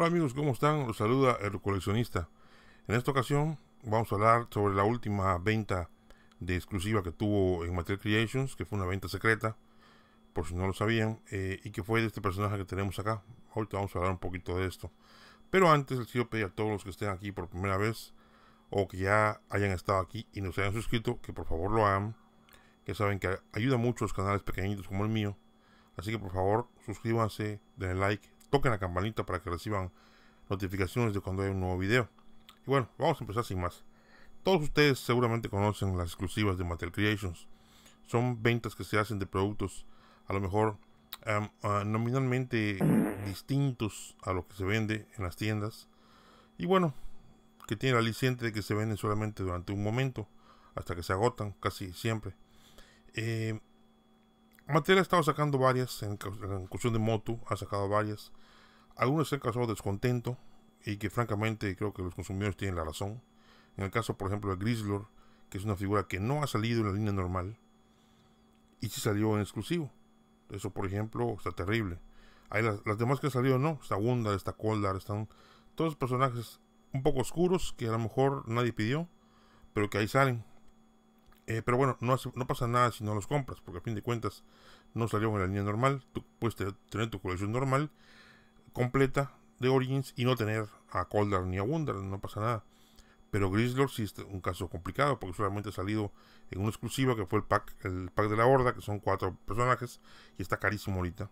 Hola amigos, ¿cómo están? Los saluda el coleccionista. En esta ocasión vamos a hablar sobre la última venta de exclusiva que tuvo en Material Creations, que fue una venta secreta, por si no lo sabían, eh, y que fue de este personaje que tenemos acá. Ahorita vamos a hablar un poquito de esto. Pero antes les quiero pedir a todos los que estén aquí por primera vez, o que ya hayan estado aquí y no se hayan suscrito, que por favor lo hagan. Que saben que ayuda mucho los canales pequeñitos como el mío. Así que por favor, suscríbanse, denle like, toquen la campanita para que reciban notificaciones de cuando hay un nuevo video. Y bueno, vamos a empezar sin más. Todos ustedes seguramente conocen las exclusivas de Mattel Creations. Son ventas que se hacen de productos a lo mejor ah, nominalmente distintos a lo que se vende en las tiendas. Y bueno, que tiene la aliciente de que se venden solamente durante un momento, hasta que se agotan casi siempre. Eh, Material ha estado sacando varias, en, cuestión de moto ha sacado varias. algunos se han causado descontento y que francamente creo que los consumidores tienen la razón. En el caso, por ejemplo, de Grizzlor, que es una figura que no ha salido en la línea normal y si salió en exclusivo. Eso, por ejemplo, está terrible. Hay las, demás que han salido, no. Está Wundar, está Coldar, están todos personajes un poco oscuros que a lo mejor nadie pidió, pero que ahí salen. Eh, pero bueno, no, pasa nada si no los compras, porque a fin de cuentas no salieron en la línea normal. Tú puedes tener tu colección normal, completa, de Origins y no tener a Coldar ni a Wonder, no pasa nada. Pero Grislord sí es un caso complicado porque solamente ha salido en una exclusiva que fue el pack, el pack de la Horda, que son cuatro personajes y está carísimo ahorita.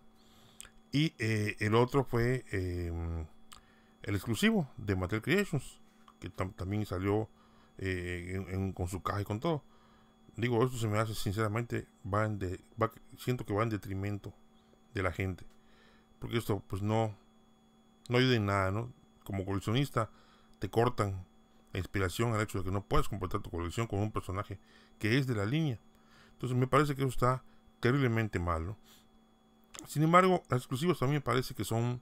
Y eh, el otro fue em, el exclusivo de Mattel Creations, que también salió eh, con su caja y con todo digo, esto se me hace sinceramente, va de, siento que va en detrimento de la gente. Porque esto pues no, no ayuda en nada, ¿no? Como coleccionista te cortan la inspiración al hecho de que no puedes completar tu colección con un personaje que es de la línea. Entonces me parece que eso está terriblemente malo Sin embargo, las exclusivas también me parece que son,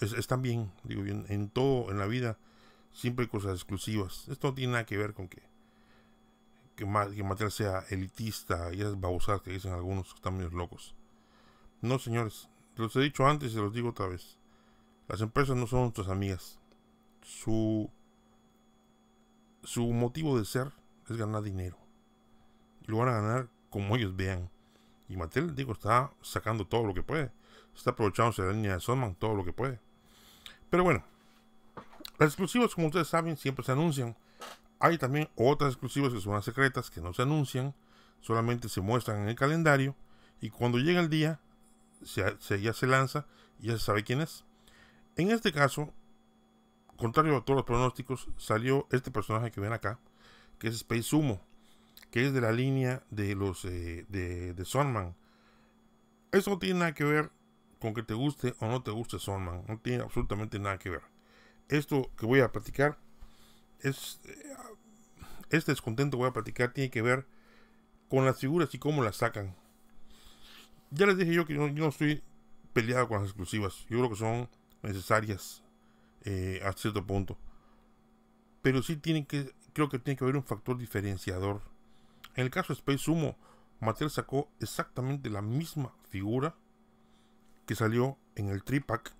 están bien, digo bien, en todo, en la vida siempre hay cosas exclusivas. Esto no tiene nada que ver con que que, que sea elitista y es usar que dicen algunos que están medio locos. No, señores, los he dicho antes y se los digo otra vez. Las empresas no son nuestras amigas. Su, su motivo de ser es ganar dinero. Y lo van a ganar como ellos vean. Y Mattel, digo, está sacando todo lo que puede. Está aprovechándose de la línea de Sonman todo lo que puede. Pero bueno, las exclusivas, como ustedes saben, siempre se anuncian. Hay también otras exclusivas que son secretas, que no se anuncian, solamente se muestran en el calendario y cuando llega el día se, ya se lanza y ya se sabe quién es. En este caso, contrario a todos los pronósticos, salió este personaje que ven acá, que es Space Sumo, que es de la línea de los eh, de, de Sonman. Eso no tiene nada que ver con que te guste o no te guste Sonman, no tiene absolutamente nada que ver. Esto que voy a platicar es, este descontento que voy a platicar tiene que ver con las figuras y cómo las sacan. Ya les dije yo que yo no estoy peleado con las exclusivas. Yo creo que son necesarias eh, a cierto punto. Pero sí tienen que, creo que tiene que haber un factor diferenciador. En el caso de Space Sumo, Mattel sacó exactamente la misma figura que salió en el tripack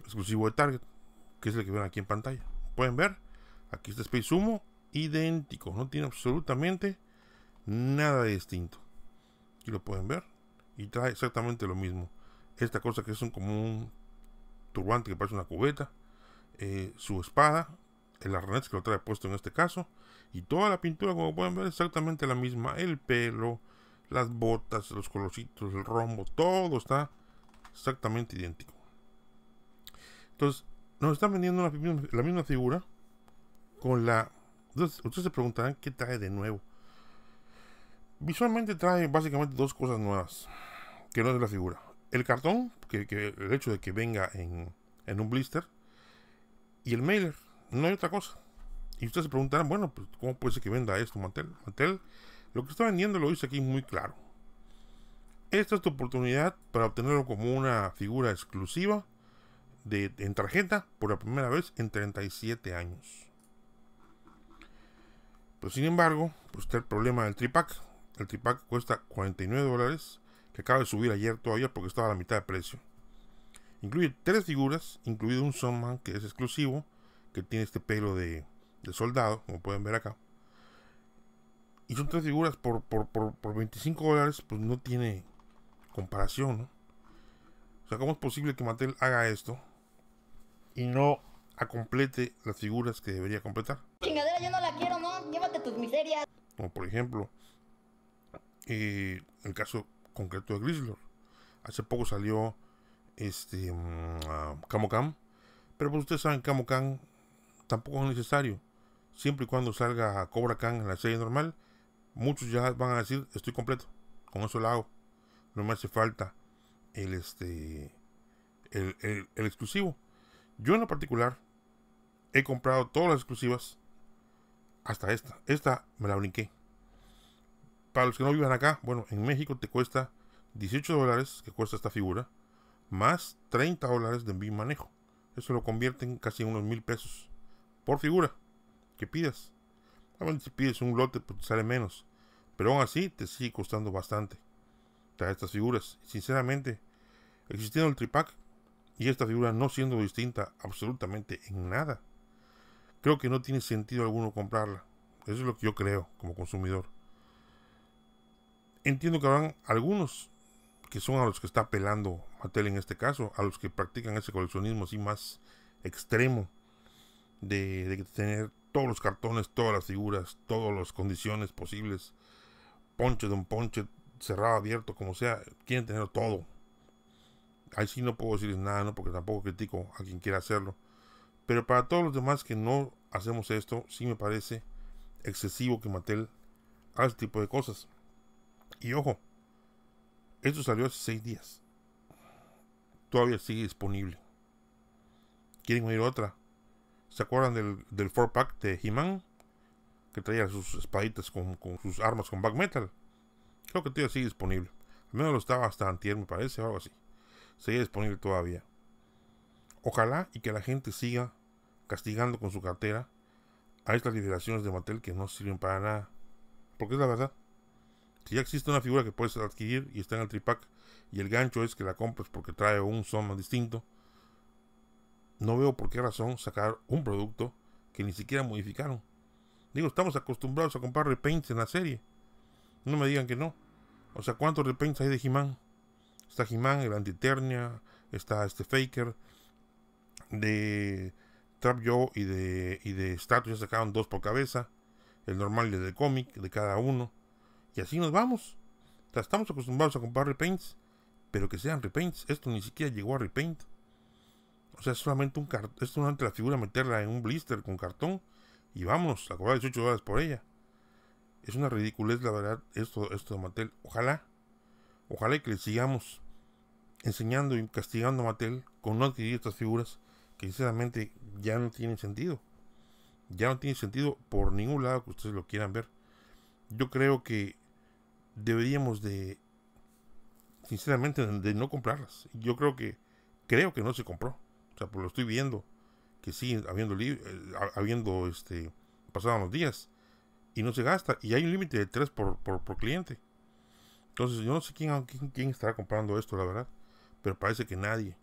exclusivo de Target, que es el que ven aquí en pantalla pueden ver, aquí está Space Sumo, idéntico, no tiene absolutamente nada de distinto. Aquí lo pueden ver y trae exactamente lo mismo. Esta cosa que es un, como un turbante que parece una cubeta, eh, su espada, el arnés que lo trae puesto en este caso, y toda la pintura, como pueden ver, exactamente la misma. El pelo, las botas, los colorcitos, el rombo, todo está exactamente idéntico. Entonces, nos están vendiendo la misma figura con la... ustedes se preguntarán qué trae de nuevo. Visualmente trae básicamente dos cosas nuevas, que no es la figura. El cartón, que, el hecho de que venga en, un blister, y el mailer, no hay otra cosa. Y ustedes se preguntarán, bueno, pues, ¿cómo puede ser que venda esto Mantel, Mattel, lo que está vendiendo lo dice aquí muy claro. Esta es tu oportunidad para obtenerlo como una figura exclusiva en tarjeta por la primera vez en 37 años. Pero pues, sin embargo, pues está el problema del tripack. El tripack cuesta 49 dólares, que acaba de subir ayer todavía porque estaba a la mitad de precio. Incluye tres figuras, incluido un Sunman que es exclusivo, que tiene este pelo de, soldado, como pueden ver acá. Y son tres figuras por, 25 dólares, pues no tiene comparación, ¿no? O sea, ¿cómo es posible que Mattel haga esto? y no a complete las figuras que debería completar. Chingadera, yo no la quiero, ¿no? Llévate tus miserias. Como por ejemplo, eh, el caso concreto de Grizzler. Hace poco salió este Cam, mm, ah, pero pues ustedes saben Camo Cam tampoco es necesario. Siempre y cuando salga Cobra Khan en la serie normal, muchos ya van a decir estoy completo. Con eso lo hago. No me hace falta el este el exclusivo. Yo en lo particular he comprado todas las exclusivas hasta esta. Esta me la brinqué. Para los que no vivan acá, bueno, en México te cuesta 18 dólares, que cuesta esta figura, más 30 dólares de envío y manejo. Eso lo convierte en casi unos mil pesos por figura que pidas. si pides un lote, pues te sale menos. Pero aún así te sigue costando bastante estas figuras. Sinceramente, existiendo el tripack, y esta figura no siendo distinta absolutamente en nada, creo que no tiene sentido alguno comprarla. Eso es lo que yo creo como consumidor. Entiendo que habrán algunos que son a los que está apelando Mattel en este caso, a los que practican ese coleccionismo así más extremo de, de tener todos los cartones, todas las figuras, todas las condiciones posibles, ponche de un ponche, cerrado, abierto, como sea, quieren tener todo, ahí sí no puedo decirles nada, ¿no? porque tampoco critico a quien quiera hacerlo. Pero para todos los demás que no hacemos esto, sí me parece excesivo que Mattel haga este tipo de cosas. Y ojo, esto salió hace seis días. Todavía sigue disponible. ¿Quieren oír otra? ¿Se acuerdan del, del pack de He-Man? Que traía sus espaditas con, con, sus armas con back metal. Creo que todavía sigue disponible. Al menos lo estaba hasta antier, me parece, o algo así sigue disponible todavía. Ojalá y que la gente siga castigando con su cartera a estas liberaciones de Mattel que no sirven para nada. Porque es la verdad. Si ya existe una figura que puedes adquirir y está en el tripack y el gancho es que la compres porque trae un soma distinto, no veo por qué razón sacar un producto que ni siquiera modificaron. Digo, estamos acostumbrados a comprar repaints en la serie. No me digan que no. O sea, ¿cuántos repaints hay de he -Man? Está He-Man, el Antiternia, está este Faker. De Trap Joe y de, y de Status ya sacaron dos por cabeza. El normal y el de cómic, de cada uno. Y así nos vamos. O estamos acostumbrados a comprar repaints, pero que sean repaints. Esto ni siquiera llegó a repaint. O sea, es solamente un cartón. Es solamente la figura meterla en un blister con cartón y vamos a cobrar 18 dólares por ella. Es una ridiculez, la verdad, esto, esto de Mattel. Ojalá, ojalá que le sigamos enseñando y castigando a Mattel con no adquirir estas figuras que sinceramente ya no tienen sentido. Ya no tienen sentido por ningún lado que ustedes lo quieran ver. Yo creo que deberíamos de, sinceramente, de no comprarlas. Yo creo que, creo que no se compró. O sea, pues lo estoy viendo, que sí, habiendo, eh, habiendo este, pasado los días y no se gasta. Y hay un límite de 3 por, por, cliente. Entonces, yo no sé quién, quién estará comprando esto, la verdad pero parece que nadie.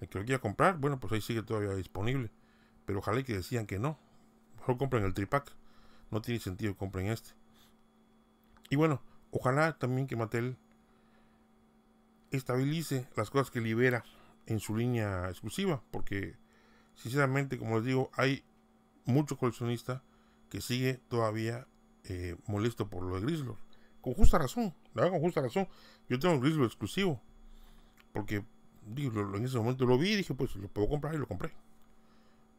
El que lo quiera comprar, bueno, pues ahí sigue todavía disponible. Pero ojalá que decían que no. Mejor compren el tripack. No tiene sentido que compren este. Y bueno, ojalá también que Mattel estabilice las cosas que libera en su línea exclusiva. Porque, sinceramente, como les digo, hay mucho coleccionista que sigue todavía eh, molesto por lo de Grislor. Con justa razón, la verdad, con justa razón. Yo tengo un exclusivo porque digo, en ese momento lo vi y dije, pues lo puedo comprar y lo compré.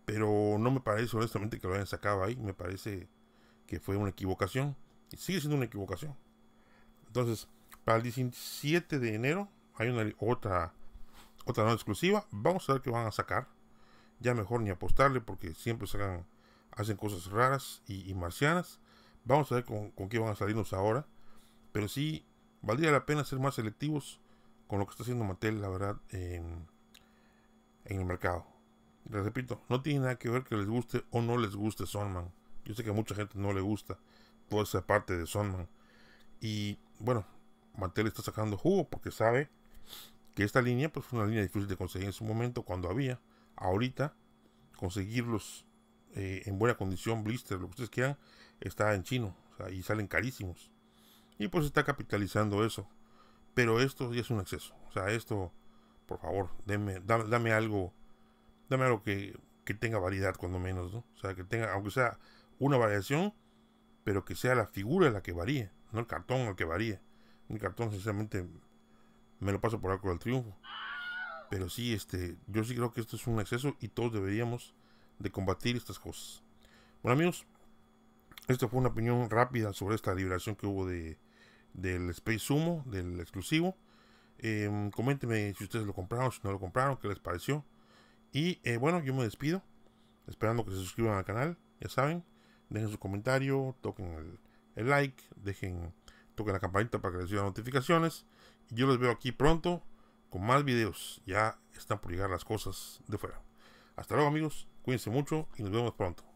Pero no me parece honestamente que lo hayan sacado ahí, me parece que fue una equivocación y sigue siendo una equivocación. Entonces, para el 17 de enero hay una otra otra no exclusiva, vamos a ver qué van a sacar. Ya mejor ni apostarle porque siempre sacan hacen cosas raras y, marcianas. Vamos a ver con, con qué van a salirnos ahora. Pero sí, valdría la pena ser más selectivos con lo que está haciendo Mattel, la verdad, en, el mercado. Les repito, no tiene nada que ver que les guste o no les guste Sonman. Yo sé que a mucha gente no le gusta toda esa parte de Sonman. Y bueno, Mattel está sacando jugo porque sabe que esta línea pues, fue una línea difícil de conseguir en su momento cuando había. Ahorita, conseguirlos eh, en buena condición, blister, lo que ustedes quieran, está en chino. y salen carísimos. Y pues está capitalizando eso. Pero esto ya es un exceso. O sea, esto, por favor, dame, algo, dame algo que, tenga variedad cuando menos, ¿no? O sea, que tenga, aunque sea una variación, pero que sea la figura la que varíe, no el cartón el que varíe. El cartón, sinceramente, me lo paso por arco del triunfo. Pero sí, este, yo sí creo que esto es un exceso y todos deberíamos de combatir estas cosas. Bueno amigos, esta fue una opinión rápida sobre esta liberación que hubo de, del Space Sumo, del exclusivo. Eh, coméntenme si ustedes lo compraron, si no lo compraron, qué les pareció. Y eh, bueno, yo me despido, esperando que se suscriban al canal, ya saben. Dejen su comentario, toquen el, like, dejen, toquen la campanita para que les lleguen notificaciones. Y yo los veo aquí pronto con más videos. Ya están por llegar las cosas de fuera. Hasta luego amigos, cuídense mucho y nos vemos pronto.